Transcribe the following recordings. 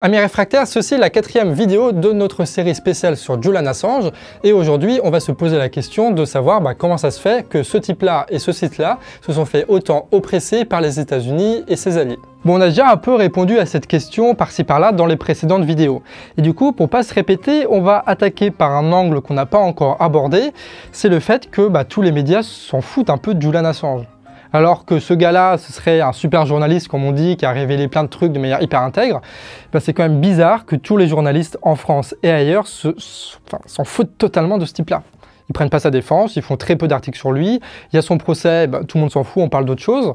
Amis réfractaires, ceci est la quatrième vidéo de notre série spéciale sur Julian Assange et aujourd'hui on va se poser la question de savoir bah, comment ça se fait que ce type-là et ce site-là se sont fait autant oppresser par les États-Unis et ses alliés. Bon, on a déjà un peu répondu à cette question par-ci par-là dans les précédentes vidéos. Et du coup, pour pas se répéter, on va attaquer par un angle qu'on n'a pas encore abordé, c'est le fait que bah, tous les médias s'en foutent un peu de Julian Assange alors que ce gars-là, ce serait un super journaliste, comme on dit, qui a révélé plein de trucs de manière hyper intègre, ben c'est quand même bizarre que tous les journalistes en France et ailleurs s'en foutent totalement de ce type-là. Ils prennent pas sa défense, ils font très peu d'articles sur lui, il y a son procès, ben, tout le monde s'en fout, on parle d'autre chose.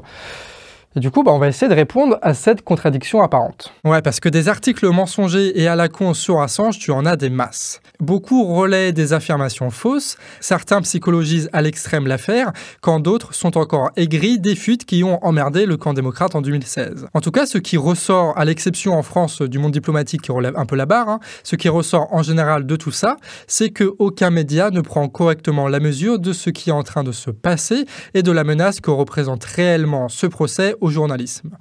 Et du coup, bah, on va essayer de répondre à cette contradiction apparente. Ouais, parce que des articles mensongers et à la con sur Assange, tu en as des masses. Beaucoup relaient des affirmations fausses, certains psychologisent à l'extrême l'affaire, quand d'autres sont encore aigris des fuites qui ont emmerdé le camp démocrate en 2016. En tout cas, ce qui ressort, à l'exception en France du monde diplomatique qui relève un peu la barre, hein, ce qui ressort en général de tout ça, c'est que aucun média ne prend correctement la mesure de ce qui est en train de se passer et de la menace que représente réellement ce procès au journalisme.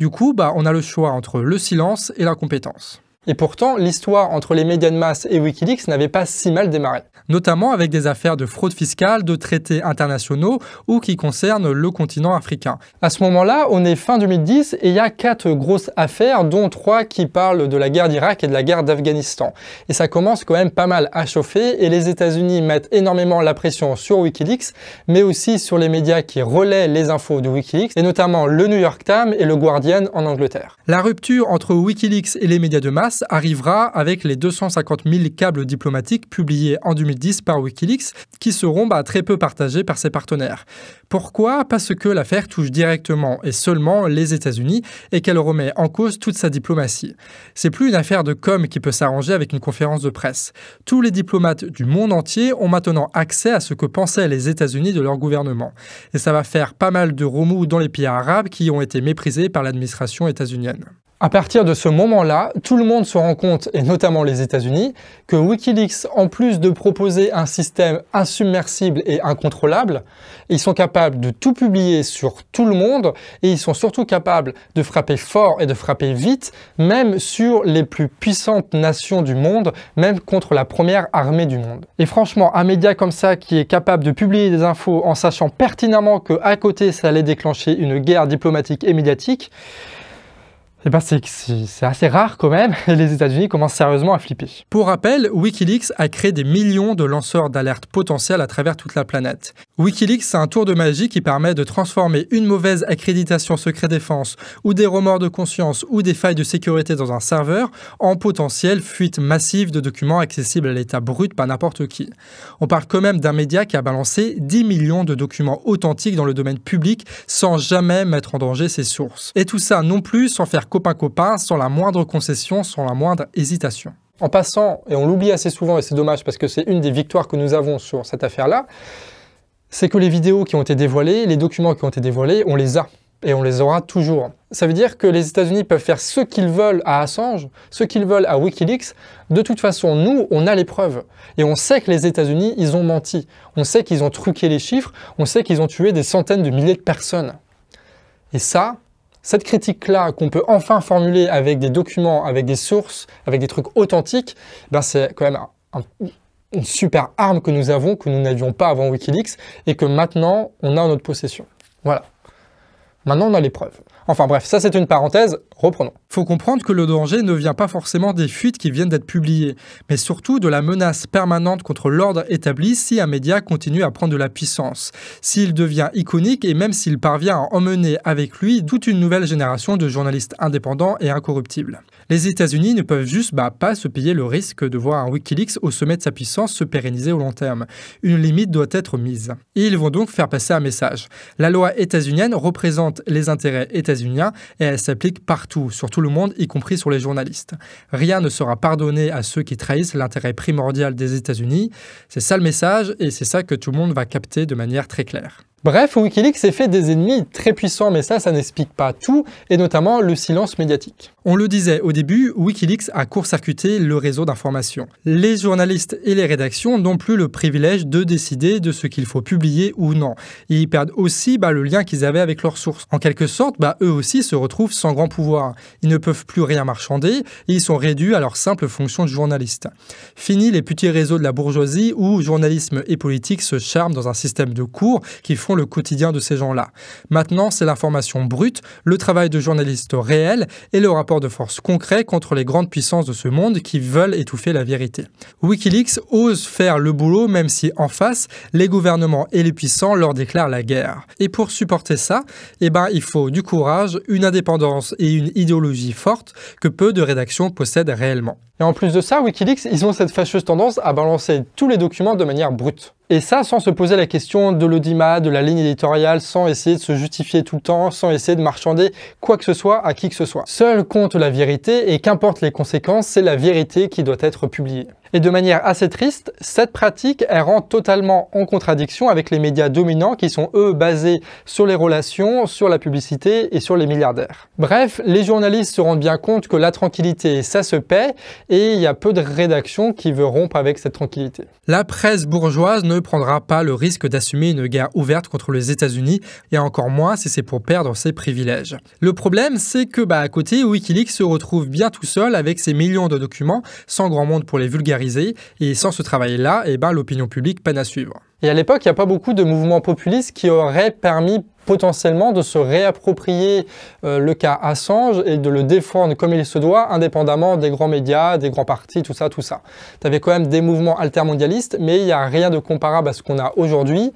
Du coup, bah, on a le choix entre le silence et la compétence. Et pourtant, l'histoire entre les médias de masse et Wikileaks n'avait pas si mal démarré. Notamment avec des affaires de fraude fiscale, de traités internationaux ou qui concernent le continent africain. À ce moment-là, on est fin 2010 et il y a quatre grosses affaires, dont trois qui parlent de la guerre d'Irak et de la guerre d'Afghanistan. Et ça commence quand même pas mal à chauffer et les États-Unis mettent énormément la pression sur Wikileaks, mais aussi sur les médias qui relaient les infos de Wikileaks, et notamment le New York Times et le Guardian en Angleterre. La rupture entre Wikileaks et les médias de masse arrivera avec les 250 000 câbles diplomatiques publiés en 2010 par Wikileaks, qui seront bah, très peu partagés par ses partenaires. Pourquoi Parce que l'affaire touche directement et seulement les États-Unis et qu'elle remet en cause toute sa diplomatie. C'est plus une affaire de com qui peut s'arranger avec une conférence de presse. Tous les diplomates du monde entier ont maintenant accès à ce que pensaient les États-Unis de leur gouvernement. Et ça va faire pas mal de remous dans les pays arabes qui ont été méprisés par l'administration états-unienne. À partir de ce moment-là, tout le monde se rend compte, et notamment les États-Unis, que Wikileaks, en plus de proposer un système insubmersible et incontrôlable, ils sont capables de tout publier sur tout le monde, et ils sont surtout capables de frapper fort et de frapper vite, même sur les plus puissantes nations du monde, même contre la première armée du monde. Et franchement, un média comme ça qui est capable de publier des infos en sachant pertinemment que à côté ça allait déclencher une guerre diplomatique et médiatique, eh ben, c'est assez rare quand même, et les États-Unis commencent sérieusement à flipper. Pour rappel, Wikileaks a créé des millions de lanceurs d'alerte potentiels à travers toute la planète. Wikileaks, c'est un tour de magie qui permet de transformer une mauvaise accréditation secret défense ou des remords de conscience ou des failles de sécurité dans un serveur en potentielle fuite massive de documents accessibles à l'état brut par n'importe qui. On parle quand même d'un média qui a balancé 10 millions de documents authentiques dans le domaine public sans jamais mettre en danger ses sources. Et tout ça non plus sans faire copain-copain sans la moindre concession, sans la moindre hésitation. En passant, et on l'oublie assez souvent, et c'est dommage parce que c'est une des victoires que nous avons sur cette affaire-là, c'est que les vidéos qui ont été dévoilées, les documents qui ont été dévoilés, on les a et on les aura toujours. Ça veut dire que les États-Unis peuvent faire ce qu'ils veulent à Assange, ce qu'ils veulent à Wikileaks. De toute façon, nous, on a les preuves. Et on sait que les États-Unis, ils ont menti. On sait qu'ils ont truqué les chiffres. On sait qu'ils ont tué des centaines de milliers de personnes. Et ça, cette critique-là qu'on peut enfin formuler avec des documents, avec des sources, avec des trucs authentiques, ben c'est quand même une super arme que nous avons, que nous n'avions pas avant Wikileaks, et que maintenant, on a en notre possession. Voilà. Maintenant, on a les preuves. Enfin bref, ça c'est une parenthèse, reprenons. Faut comprendre que le danger ne vient pas forcément des fuites qui viennent d'être publiées, mais surtout de la menace permanente contre l'ordre établi si un média continue à prendre de la puissance, s'il devient iconique et même s'il parvient à emmener avec lui toute une nouvelle génération de journalistes indépendants et incorruptibles les États-Unis ne peuvent juste bah, pas se payer le risque de voir un Wikileaks au sommet de sa puissance se pérenniser au long terme. Une limite doit être mise. ils vont donc faire passer un message. La loi états-unienne représente les intérêts états-uniens et elle s'applique partout, sur tout le monde, y compris sur les journalistes. Rien ne sera pardonné à ceux qui trahissent l'intérêt primordial des États-Unis. C'est ça le message et c'est ça que tout le monde va capter de manière très claire. Bref, Wikileaks est fait des ennemis très puissants, mais ça, ça n'explique pas tout, et notamment le silence médiatique. On le disait au début, Wikileaks a court-circuité le réseau d'information. Les journalistes et les rédactions n'ont plus le privilège de décider de ce qu'il faut publier ou non. ils perdent aussi bah, le lien qu'ils avaient avec leurs sources. En quelque sorte, bah, eux aussi se retrouvent sans grand pouvoir. Ils ne peuvent plus rien marchander, et ils sont réduits à leur simple fonction de journaliste. Fini les petits réseaux de la bourgeoisie où journalisme et politique se charment dans un système de cours qui font le quotidien de ces gens-là. Maintenant, c'est l'information brute, le travail de journalistes réels et le rapport de force concret contre les grandes puissances de ce monde qui veulent étouffer la vérité. Wikileaks ose faire le boulot même si en face, les gouvernements et les puissants leur déclarent la guerre. Et pour supporter ça, eh ben, il faut du courage, une indépendance et une idéologie forte que peu de rédactions possèdent réellement. Et en plus de ça, Wikileaks, ils ont cette fâcheuse tendance à balancer tous les documents de manière brute. Et ça, sans se poser la question de l'audimat, de la ligne éditoriale, sans essayer de se justifier tout le temps, sans essayer de marchander quoi que ce soit à qui que ce soit. Seul compte la vérité et qu'importe les conséquences, c'est la vérité qui doit être publiée. Et de manière assez triste, cette pratique, elle rend totalement en contradiction avec les médias dominants qui sont eux basés sur les relations, sur la publicité et sur les milliardaires. Bref, les journalistes se rendent bien compte que la tranquillité, ça se paie et il y a peu de rédactions qui veulent rompre avec cette tranquillité. La presse bourgeoise ne prendra pas le risque d'assumer une guerre ouverte contre les États-Unis, et encore moins si c'est pour perdre ses privilèges. Le problème, c'est que bah, à côté, Wikileaks se retrouve bien tout seul avec ses millions de documents, sans grand monde pour les vulgariser, et sans ce travail-là, eh ben, l'opinion publique peine à suivre. Et à l'époque, il n'y a pas beaucoup de mouvements populistes qui auraient permis potentiellement de se réapproprier euh, le cas Assange et de le défendre comme il se doit, indépendamment des grands médias, des grands partis, tout ça, tout ça. Tu avais quand même des mouvements altermondialistes, mais il n'y a rien de comparable à ce qu'on a aujourd'hui.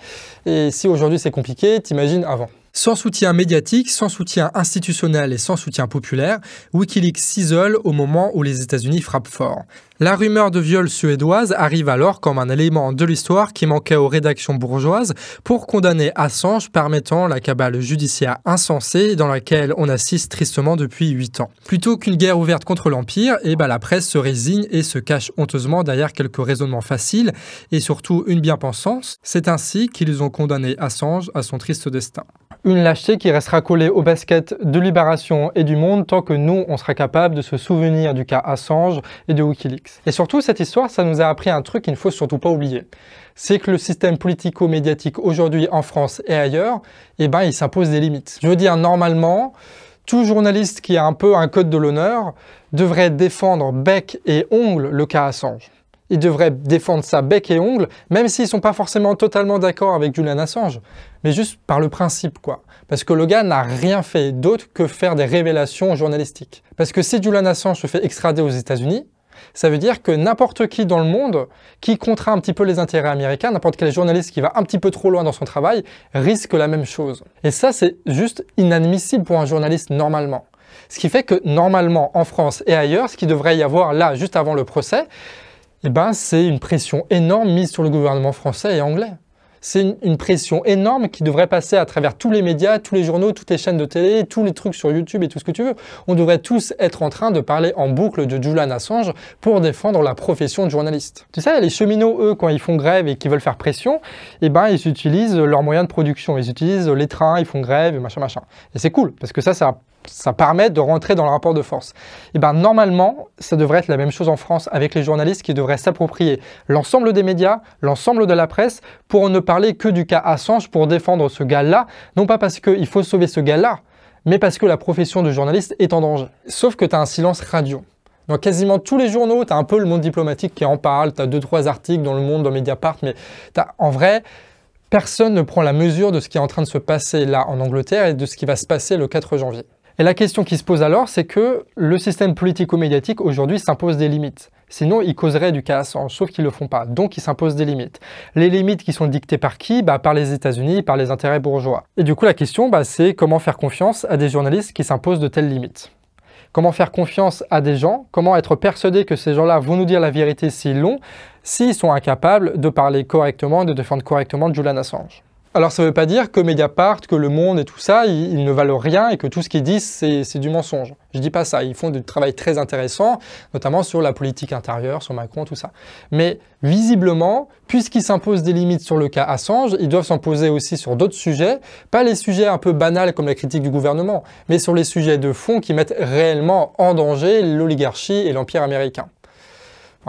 Et si aujourd'hui c'est compliqué, t'imagines avant. Sans soutien médiatique, sans soutien institutionnel et sans soutien populaire, Wikileaks s'isole au moment où les États-Unis frappent fort. La rumeur de viol suédoise arrive alors comme un élément de l'histoire qui manquait aux rédactions bourgeoises pour condamner Assange permettant la cabale judiciaire insensée dans laquelle on assiste tristement depuis 8 ans. Plutôt qu'une guerre ouverte contre l'Empire, eh ben, la presse se résigne et se cache honteusement derrière quelques raisonnements faciles et surtout une bien-pensance. C'est ainsi qu'ils ont condamné Assange à son triste destin. Une lâcheté qui restera collée au basket de Libération et du Monde tant que nous, on sera capable de se souvenir du cas Assange et de Wikileaks. Et surtout, cette histoire, ça nous a appris un truc qu'il ne faut surtout pas oublier. C'est que le système politico-médiatique aujourd'hui en France et ailleurs, eh ben, il s'impose des limites. Je veux dire, normalement, tout journaliste qui a un peu un code de l'honneur devrait défendre bec et ongle le cas Assange. Il devrait défendre ça bec et ongle, même s'ils sont pas forcément totalement d'accord avec Julian Assange, mais juste par le principe, quoi. Parce que le gars n'a rien fait d'autre que faire des révélations journalistiques. Parce que si Julian Assange se fait extrader aux États-Unis, ça veut dire que n'importe qui dans le monde qui contraint un petit peu les intérêts américains, n'importe quel journaliste qui va un petit peu trop loin dans son travail, risque la même chose. Et ça, c'est juste inadmissible pour un journaliste normalement. Ce qui fait que normalement, en France et ailleurs, ce qui devrait y avoir là, juste avant le procès, eh ben, c'est une pression énorme mise sur le gouvernement français et anglais c'est une pression énorme qui devrait passer à travers tous les médias, tous les journaux, toutes les chaînes de télé, tous les trucs sur YouTube et tout ce que tu veux. On devrait tous être en train de parler en boucle de Julian Assange pour défendre la profession de journaliste. Tu sais, les cheminots, eux, quand ils font grève et qu'ils veulent faire pression, eh ben, ils utilisent leurs moyens de production. Ils utilisent les trains, ils font grève machin, machin. Et c'est cool, parce que ça, ça ça permet de rentrer dans le rapport de force. Et eh ben normalement, ça devrait être la même chose en France avec les journalistes qui devraient s'approprier l'ensemble des médias, l'ensemble de la presse pour ne parler que du cas Assange pour défendre ce gars-là, non pas parce qu'il faut sauver ce gars-là, mais parce que la profession de journaliste est en danger. Sauf que tu as un silence radio. Dans quasiment tous les journaux, tu as un peu le monde diplomatique qui en parle, tu as deux, trois articles dans le monde, dans Mediapart, mais en vrai, personne ne prend la mesure de ce qui est en train de se passer là en Angleterre et de ce qui va se passer le 4 janvier. Et la question qui se pose alors, c'est que le système politico-médiatique aujourd'hui s'impose des limites. Sinon, il causerait du chaos. sauf qu'ils ne le font pas. Donc, ils s'imposent des limites. Les limites qui sont dictées par qui bah, Par les États-Unis, par les intérêts bourgeois. Et du coup, la question, bah, c'est comment faire confiance à des journalistes qui s'imposent de telles limites Comment faire confiance à des gens Comment être persuadé que ces gens-là vont nous dire la vérité s'ils l'ont, s'ils sont incapables de parler correctement et de défendre correctement Julian Assange alors ça ne veut pas dire que Mediapart, que Le Monde et tout ça, ils, ne valent rien et que tout ce qu'ils disent, c'est du mensonge. Je ne dis pas ça. Ils font du travail très intéressant, notamment sur la politique intérieure, sur Macron, tout ça. Mais visiblement, puisqu'ils s'imposent des limites sur le cas Assange, ils doivent s'imposer aussi sur d'autres sujets, pas les sujets un peu banals comme la critique du gouvernement, mais sur les sujets de fond qui mettent réellement en danger l'oligarchie et l'empire américain,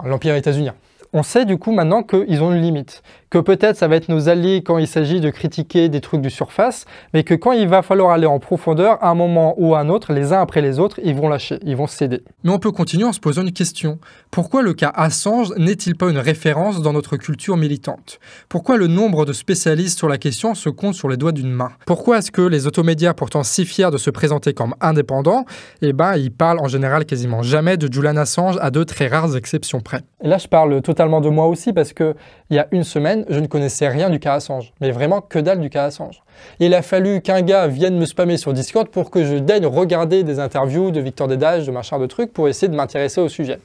l'empire états-unien on sait du coup maintenant qu'ils ont une limite, que peut-être ça va être nos alliés quand il s'agit de critiquer des trucs du surface, mais que quand il va falloir aller en profondeur, à un moment ou à un autre, les uns après les autres, ils vont lâcher, ils vont céder. Mais on peut continuer en se posant une question. Pourquoi le cas Assange n'est-il pas une référence dans notre culture militante Pourquoi le nombre de spécialistes sur la question se compte sur les doigts d'une main Pourquoi est-ce que les automédias pourtant si fiers de se présenter comme indépendants, eh ben ils parlent en général quasiment jamais de Julian Assange à deux très rares exceptions près. là je parle de moi aussi parce que il y a une semaine, je ne connaissais rien du cas Assange, mais vraiment que dalle du cas Assange. Il a fallu qu'un gars vienne me spammer sur Discord pour que je daigne regarder des interviews de Victor Dédage, de machin de trucs pour essayer de m'intéresser au sujet.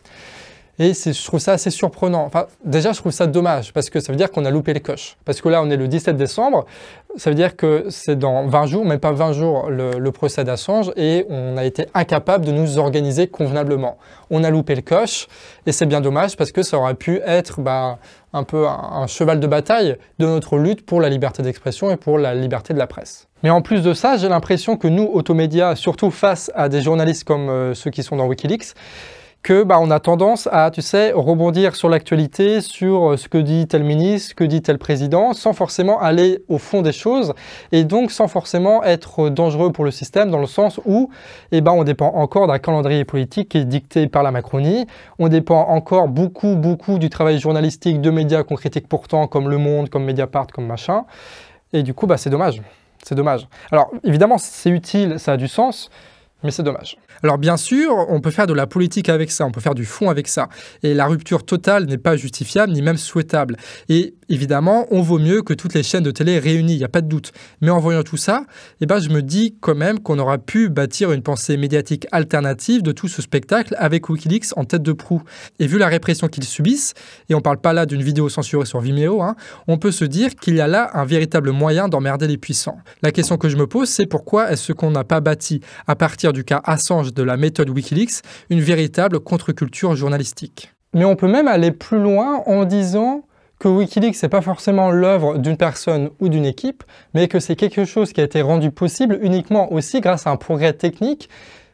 Et je trouve ça assez surprenant. Enfin, déjà, je trouve ça dommage parce que ça veut dire qu'on a loupé le coche. Parce que là, on est le 17 décembre. Ça veut dire que c'est dans 20 jours, même pas 20 jours, le, procès d'Assange et on a été incapable de nous organiser convenablement. On a loupé le coche et c'est bien dommage parce que ça aurait pu être bah, un peu un, cheval de bataille de notre lutte pour la liberté d'expression et pour la liberté de la presse. Mais en plus de ça, j'ai l'impression que nous, automédias, surtout face à des journalistes comme euh, ceux qui sont dans Wikileaks, que bah, on a tendance à, tu sais, rebondir sur l'actualité, sur euh, ce que dit tel ministre, ce que dit tel président, sans forcément aller au fond des choses, et donc sans forcément être dangereux pour le système, dans le sens où eh ben, on dépend encore d'un calendrier politique qui est dicté par la Macronie, on dépend encore beaucoup, beaucoup du travail journalistique de médias qu'on critique pourtant, comme Le Monde, comme Mediapart, comme machin, et du coup, bah, c'est dommage. C'est dommage. Alors, évidemment, c'est utile, ça a du sens, mais c'est dommage. Alors bien sûr, on peut faire de la politique avec ça, on peut faire du fond avec ça. Et la rupture totale n'est pas justifiable ni même souhaitable. Et évidemment, on vaut mieux que toutes les chaînes de télé réunies, il n'y a pas de doute. Mais en voyant tout ça, eh ben, je me dis quand même qu'on aura pu bâtir une pensée médiatique alternative de tout ce spectacle avec Wikileaks en tête de proue. Et vu la répression qu'ils subissent, et on ne parle pas là d'une vidéo censurée sur Vimeo, hein, on peut se dire qu'il y a là un véritable moyen d'emmerder les puissants. La question que je me pose, c'est pourquoi est-ce qu'on n'a pas bâti, à partir du cas Assange, de la méthode Wikileaks une véritable contre-culture journalistique. Mais on peut même aller plus loin en disant que Wikileaks n'est pas forcément l'œuvre d'une personne ou d'une équipe, mais que c'est quelque chose qui a été rendu possible uniquement aussi grâce à un progrès technique,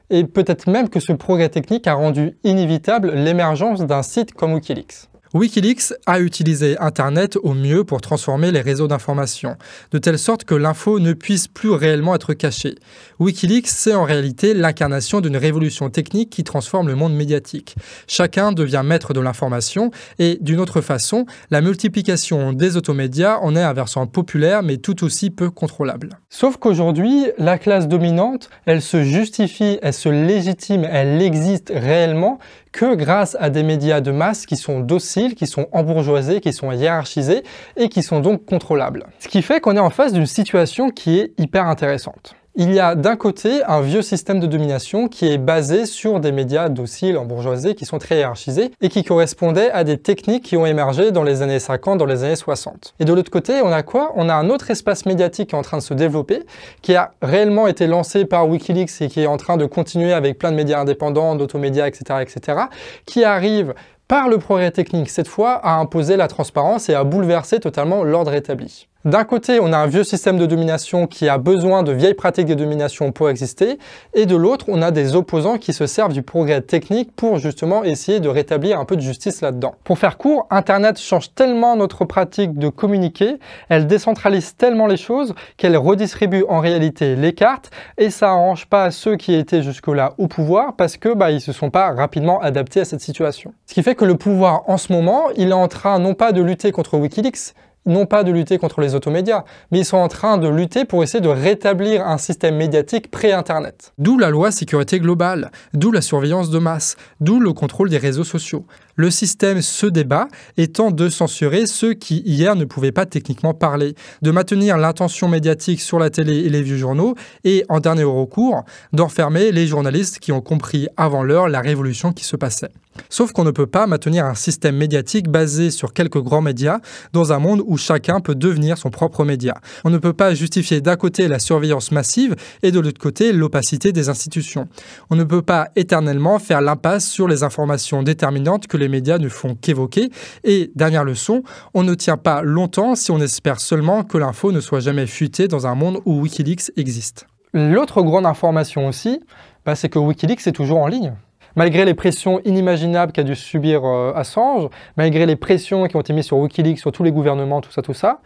et peut-être même que ce progrès technique a rendu inévitable l'émergence d'un site comme Wikileaks. Wikileaks a utilisé Internet au mieux pour transformer les réseaux d'information, de telle sorte que l'info ne puisse plus réellement être cachée. Wikileaks, c'est en réalité l'incarnation d'une révolution technique qui transforme le monde médiatique. Chacun devient maître de l'information et, d'une autre façon, la multiplication des automédias en est un versant populaire mais tout aussi peu contrôlable. Sauf qu'aujourd'hui, la classe dominante, elle se justifie, elle se légitime, elle existe réellement que grâce à des médias de masse qui sont dociles, qui sont embourgeoisés, qui sont hiérarchisés et qui sont donc contrôlables. Ce qui fait qu'on est en face d'une situation qui est hyper intéressante. Il y a d'un côté un vieux système de domination qui est basé sur des médias dociles en bourgeoisie qui sont très hiérarchisés et qui correspondaient à des techniques qui ont émergé dans les années 50, dans les années 60. Et de l'autre côté, on a quoi On a un autre espace médiatique qui est en train de se développer, qui a réellement été lancé par Wikileaks et qui est en train de continuer avec plein de médias indépendants, d'automédias, etc., etc., qui arrive par le progrès technique cette fois à imposer la transparence et à bouleverser totalement l'ordre établi. D'un côté, on a un vieux système de domination qui a besoin de vieilles pratiques de domination pour exister, et de l'autre, on a des opposants qui se servent du progrès technique pour justement essayer de rétablir un peu de justice là-dedans. Pour faire court, Internet change tellement notre pratique de communiquer, elle décentralise tellement les choses qu'elle redistribue en réalité les cartes, et ça arrange pas ceux qui étaient jusque-là au pouvoir parce que bah, ils se sont pas rapidement adaptés à cette situation. Ce qui fait que le pouvoir en ce moment, il est en train non pas de lutter contre Wikileaks, non pas de lutter contre les automédias, mais ils sont en train de lutter pour essayer de rétablir un système médiatique pré-internet. D'où la loi sécurité globale, d'où la surveillance de masse, d'où le contrôle des réseaux sociaux. Le système se débat étant de censurer ceux qui hier ne pouvaient pas techniquement parler, de maintenir l'intention médiatique sur la télé et les vieux journaux et, en dernier recours, d'enfermer les journalistes qui ont compris avant l'heure la révolution qui se passait. Sauf qu'on ne peut pas maintenir un système médiatique basé sur quelques grands médias dans un monde où chacun peut devenir son propre média. On ne peut pas justifier d'un côté la surveillance massive et de l'autre côté l'opacité des institutions. On ne peut pas éternellement faire l'impasse sur les informations déterminantes que les médias ne font qu'évoquer. Et dernière leçon, on ne tient pas longtemps si on espère seulement que l'info ne soit jamais fuitée dans un monde où Wikileaks existe. L'autre grande information aussi, bah, c'est que Wikileaks est toujours en ligne. Malgré les pressions inimaginables qu'a dû subir euh, Assange, malgré les pressions qui ont été mises sur Wikileaks, sur tous les gouvernements, tout ça, tout ça,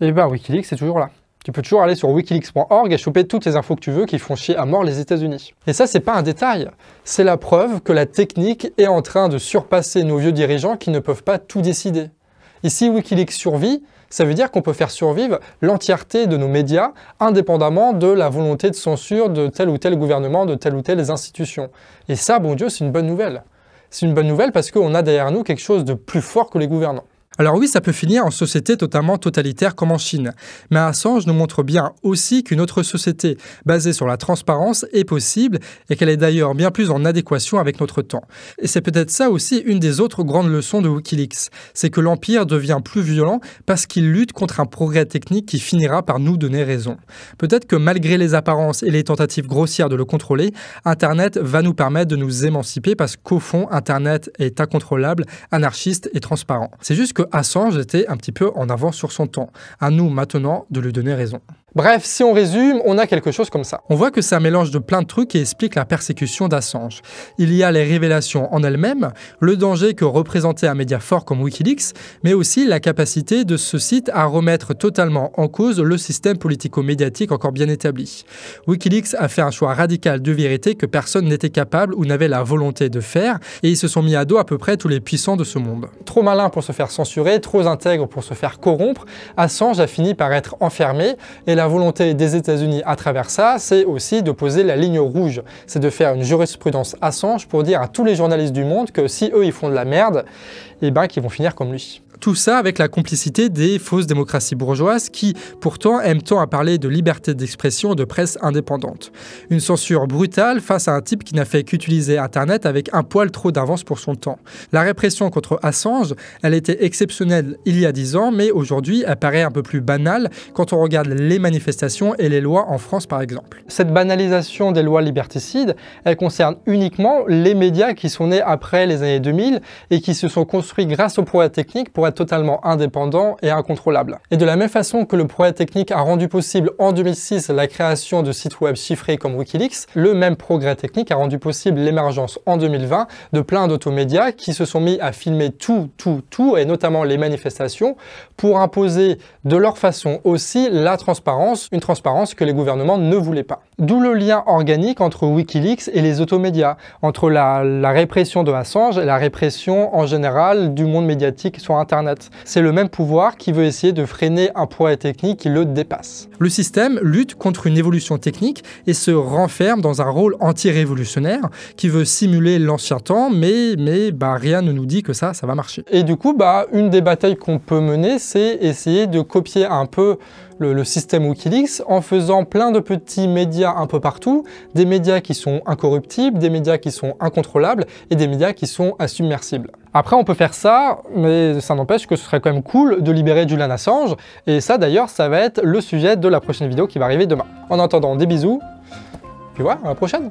et eh bien Wikileaks est toujours là tu peux toujours aller sur wikileaks.org et choper toutes les infos que tu veux qui font chier à mort les États-Unis. Et ça, c'est pas un détail. C'est la preuve que la technique est en train de surpasser nos vieux dirigeants qui ne peuvent pas tout décider. Ici, si Wikileaks survit, ça veut dire qu'on peut faire survivre l'entièreté de nos médias, indépendamment de la volonté de censure de tel ou tel gouvernement, de telle ou telle institution. Et ça, bon Dieu, c'est une bonne nouvelle. C'est une bonne nouvelle parce qu'on a derrière nous quelque chose de plus fort que les gouvernants. Alors oui, ça peut finir en société totalement totalitaire comme en Chine, mais Assange nous montre bien aussi qu'une autre société basée sur la transparence est possible et qu'elle est d'ailleurs bien plus en adéquation avec notre temps. Et c'est peut-être ça aussi une des autres grandes leçons de Wikileaks, c'est que l'Empire devient plus violent parce qu'il lutte contre un progrès technique qui finira par nous donner raison. Peut-être que malgré les apparences et les tentatives grossières de le contrôler, Internet va nous permettre de nous émanciper parce qu'au fond, Internet est incontrôlable, anarchiste et transparent. C'est juste que Assange était un petit peu en avance sur son temps. À nous maintenant de lui donner raison. Bref, si on résume, on a quelque chose comme ça. On voit que c'est un mélange de plein de trucs qui explique la persécution d'Assange. Il y a les révélations en elles-mêmes, le danger que représentait un média fort comme Wikileaks, mais aussi la capacité de ce site à remettre totalement en cause le système politico-médiatique encore bien établi. Wikileaks a fait un choix radical de vérité que personne n'était capable ou n'avait la volonté de faire, et ils se sont mis à dos à peu près tous les puissants de ce monde. Trop malin pour se faire censurer, trop intègre pour se faire corrompre, Assange a fini par être enfermé, et la la volonté des États-Unis à travers ça, c'est aussi de poser la ligne rouge. C'est de faire une jurisprudence Assange pour dire à tous les journalistes du monde que si eux ils font de la merde, et eh ben qu'ils vont finir comme lui. Tout ça avec la complicité des fausses démocraties bourgeoises qui, pourtant, aiment tant à parler de liberté d'expression et de presse indépendante. Une censure brutale face à un type qui n'a fait qu'utiliser Internet avec un poil trop d'avance pour son temps. La répression contre Assange, elle était exceptionnelle il y a dix ans, mais aujourd'hui, elle paraît un peu plus banale quand on regarde les manifestations et les lois en France, par exemple. Cette banalisation des lois liberticides, elle concerne uniquement les médias qui sont nés après les années 2000 et qui se sont construits grâce aux progrès techniques pour totalement indépendant et incontrôlable. Et de la même façon que le progrès technique a rendu possible en 2006 la création de sites web chiffrés comme Wikileaks, le même progrès technique a rendu possible l'émergence en 2020 de plein d'automédias qui se sont mis à filmer tout, tout, tout, et notamment les manifestations, pour imposer de leur façon aussi la transparence, une transparence que les gouvernements ne voulaient pas. D'où le lien organique entre Wikileaks et les automédias, entre la, répression de Assange et la répression en général du monde médiatique sur Internet. C'est le même pouvoir qui veut essayer de freiner un poids technique qui le dépasse. Le système lutte contre une évolution technique et se renferme dans un rôle anti-révolutionnaire qui veut simuler l'ancien temps, mais, mais bah, rien ne nous dit que ça, ça va marcher. Et du coup, bah, une des batailles qu'on peut mener, c'est essayer de copier un peu le, système Wikileaks en faisant plein de petits médias un peu partout, des médias qui sont incorruptibles, des médias qui sont incontrôlables et des médias qui sont insubmersibles. Après, on peut faire ça, mais ça n'empêche que ce serait quand même cool de libérer Julian Assange, et ça d'ailleurs, ça va être le sujet de la prochaine vidéo qui va arriver demain. En attendant, des bisous, puis voilà, à la prochaine